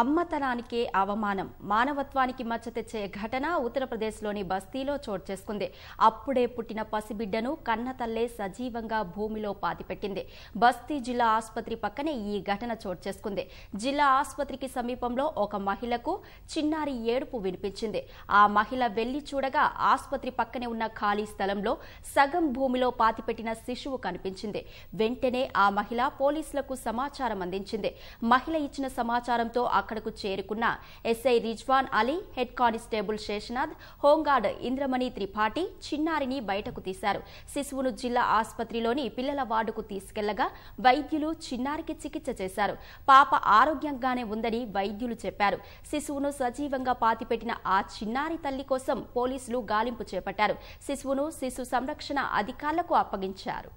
అమ్మతనానికే అవమానం మానవత్వానికి మచ్చ తెచ్చే ఘటన ఉత్తరప్రదేశ్లోని బస్తీలో చోటు చేసుకుంది అప్పుడే పుట్టిన పసిబిడ్డను కన్నతల్లే సజీవంగా భూమిలో పాతిపెట్టింది బస్తీ జిల్లా ఆసుపత్రి పక్కనే ఈ ఘటన చోటు చేసుకుంది జిల్లా ఆసుపత్రికి సమీపంలో ఒక మహిళకు చిన్నారి ఏడుపు వినిపించింది ఆ మహిళ వెళ్లి చూడగా ఆసుపత్రి పక్కనే ఉన్న ఖాళీ స్థలంలో సగం భూమిలో పాతిపెట్టిన శిశువు కనిపించింది వెంటనే ఆ మహిళ పోలీసులకు సమాచారం అందించింది మహిళ ఇచ్చిన సమాచారంతో అక్కడకు చేరుకున్న SI Rizwan Ali head constable Sheshnath home guard Indramani Tripathi చిన్నారిని బయటకు తీశారు శిశువును జిల్లా ఆసుపత్రిలోని పిల్లల వార్డుకు తీసుకెళ్లగా వైద్యులు చిన్నారికి చికిత్స చేశారు పాప ఆరోగ్యంగానే ఉందని వైద్యులు చెప్పారు శిశువును సజీవంగా పాతిపెట్టిన ఆ చిన్నారి తల్లి కోసం పోలీసులు గాలింపు చేపట్టారు శిశువును శిశు సంరక్షణ అధికారులకు అప్పగించారు